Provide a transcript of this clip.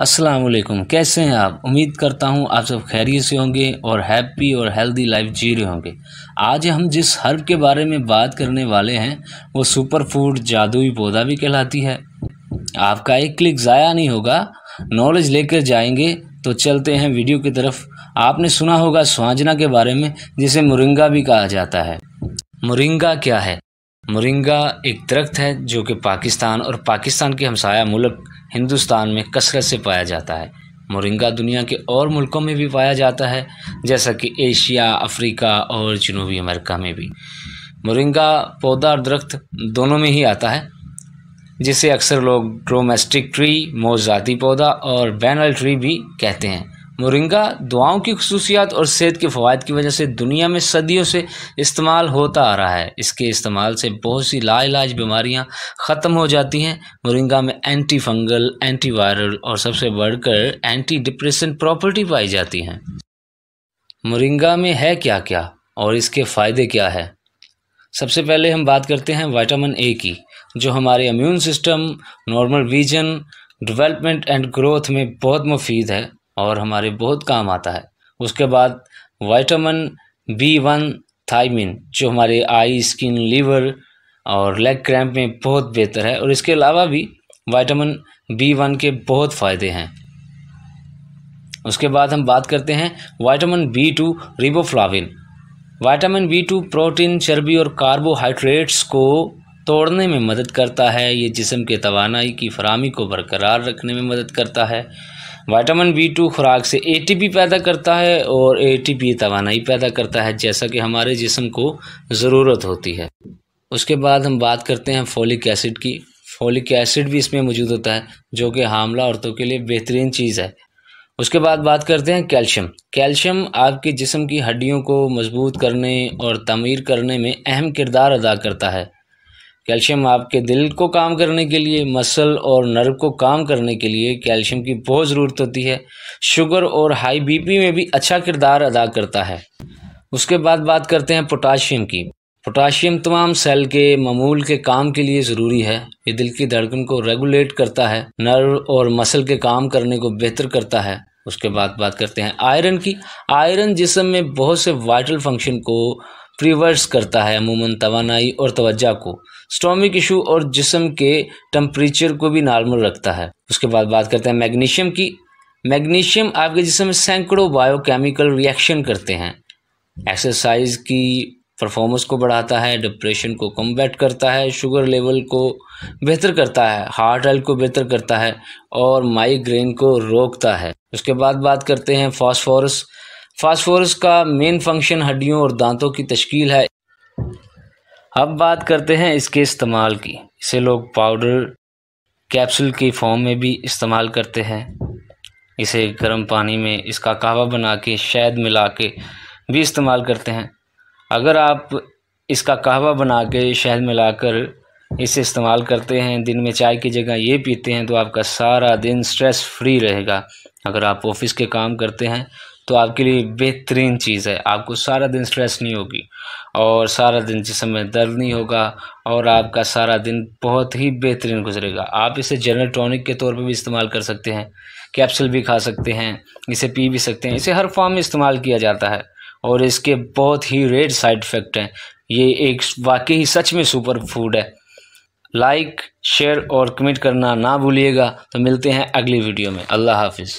असलकुम कैसे हैं आप उम्मीद करता हूं आप सब खैरियत से होंगे और हैप्पी और हेल्दी लाइफ जी रहे होंगे आज हम जिस हर्ब के बारे में बात करने वाले हैं वो सुपर फूड जादुई पौधा भी कहलाती है आपका एक क्लिक ज़ाया नहीं होगा नॉलेज लेकर जाएंगे तो चलते हैं वीडियो की तरफ आपने सुना होगा स्वांजना के बारे में जिसे मुरिंगा भी कहा जाता है मुरिंगा क्या है मुरिंगा एक दरख्त है जो कि पाकिस्तान और पाकिस्तान के हमसाया मुल्क हिंदुस्तान में कसरत से पाया जाता है मुरिंगा दुनिया के और मुल्कों में भी पाया जाता है जैसा कि एशिया अफ्रीका और जनूबी अमेरिका में भी मुरिंगा पौधा और दरख्त दोनों में ही आता है जिसे अक्सर लोग डोमेस्टिक ट्री मोजाती पौधा और बैनल ट्री भी कहते हैं मोरिंगा दुआओं की खसूसियात और सेहत के फ़वाद की वजह से दुनिया में सदियों से इस्तेमाल होता आ रहा है इसके इस्तेमाल से बहुत सी लाइलाज बीमारियां ख़त्म हो जाती हैं मोरिंगा में एंटी फंगल एंटी वायरल और सबसे बढ़कर एंटी डिप्रेशन प्रॉपर्टी पाई जाती हैं मोरिंगा में है क्या क्या और इसके फ़ायदे क्या है सबसे पहले हम बात करते हैं वाइटामिन ए की जो हमारे immune system normal vision development and growth में बहुत मुफीद है और हमारे बहुत काम आता है उसके बाद वाइटामिन बी वन थाइमिन जो हमारे आई स्किन लीवर और लेग क्रैम्प में बहुत बेहतर है और इसके अलावा भी वाइटामिन बी वन के बहुत फ़ायदे हैं उसके बाद हम बात करते हैं vitamin B two riboflavin vitamin B two protein चर्बी और कार्बोहाइड्रेट्स को तोड़ने में मदद करता है ये जिसम के तोानाई की फरहमी को बरकरार रखने में मदद करता है वाइटामिन बी टू खुराक से ए टी पी पैदा करता है और ए टी पी पैदा करता है जैसा कि हमारे जिसम को ज़रूरत होती है उसके बाद हम बात करते हैं फोलिक एसिड की फोलिक एसिड भी इसमें मौजूद होता है जो कि हामला औरतों के लिए बेहतरीन चीज़ है उसके बाद बात करते हैं कैल्शियम कैल्शियम आपके जिसम की हड्डियों को मजबूत करने और तमीर करने में अहम किरदार अदा करता है कैल्शियम आपके दिल को काम करने के लिए मसल और नर्व को काम करने के लिए कैल्शियम की बहुत ज़रूरत होती है शुगर और हाई बीपी में भी अच्छा किरदार अदा करता है उसके बाद बात करते हैं पोटाशियम की पोटाशियम तमाम सेल के ममूल के काम के लिए ज़रूरी है ये दिल की धड़कन को रेगुलेट करता है नर्व और मसल के काम करने को बेहतर करता है उसके बाद बात करते हैं आयरन की आयरन जिसम में बहुत से वाइटल फंक्शन को प्रिवर्स करता है अमूमन तोानाई और तवज्जा को स्टोमिक इशू और जिसम के टम्परेचर को भी नॉर्मल रखता है उसके बाद बात करते हैं मैग्नीशियम की मैग्नीशियम आपके जिसम में सैकड़ों बायोकेमिकल रिएक्शन करते हैं एक्सरसाइज की परफॉर्मेंस को बढ़ाता है डिप्रेशन को कम करता है शुगर लेवल को बेहतर करता है हार्ट हेल्थ को बेहतर करता है और माइग्रेन को रोकता है उसके बाद बात करते हैं फास्फोरस फास्फोरस का मेन फंक्शन हड्डियों और दांतों की तश्कील है अब बात करते हैं इसके इस्तेमाल की इसे लोग पाउडर कैप्सूल की फॉर्म में भी इस्तेमाल करते हैं इसे गर्म पानी में इसका कहवा बना के शहद मिला के भी इस्तेमाल करते हैं अगर आप इसका कहवा बना के शहद मिलाकर इसे इस्तेमाल करते हैं दिन में चाय की जगह ये पीते हैं तो आपका सारा दिन स्ट्रेस फ्री रहेगा अगर आप ऑफिस के काम करते हैं तो आपके लिए बेहतरीन चीज़ है आपको सारा दिन स्ट्रेस नहीं होगी और सारा दिन जिस समय दर्द नहीं होगा और आपका सारा दिन बहुत ही बेहतरीन गुजरेगा आप इसे जनरल टॉनिक के तौर पर भी इस्तेमाल कर सकते हैं कैप्सूल भी खा सकते हैं इसे पी भी सकते हैं इसे हर फॉर्म में इस्तेमाल किया जाता है और इसके बहुत ही रेड साइड इफ़ेक्ट हैं ये एक वाकई सच में सुपर फूड है लाइक शेयर और कमेंट करना ना भूलिएगा तो मिलते हैं अगली वीडियो में अल्लाह हाफिज़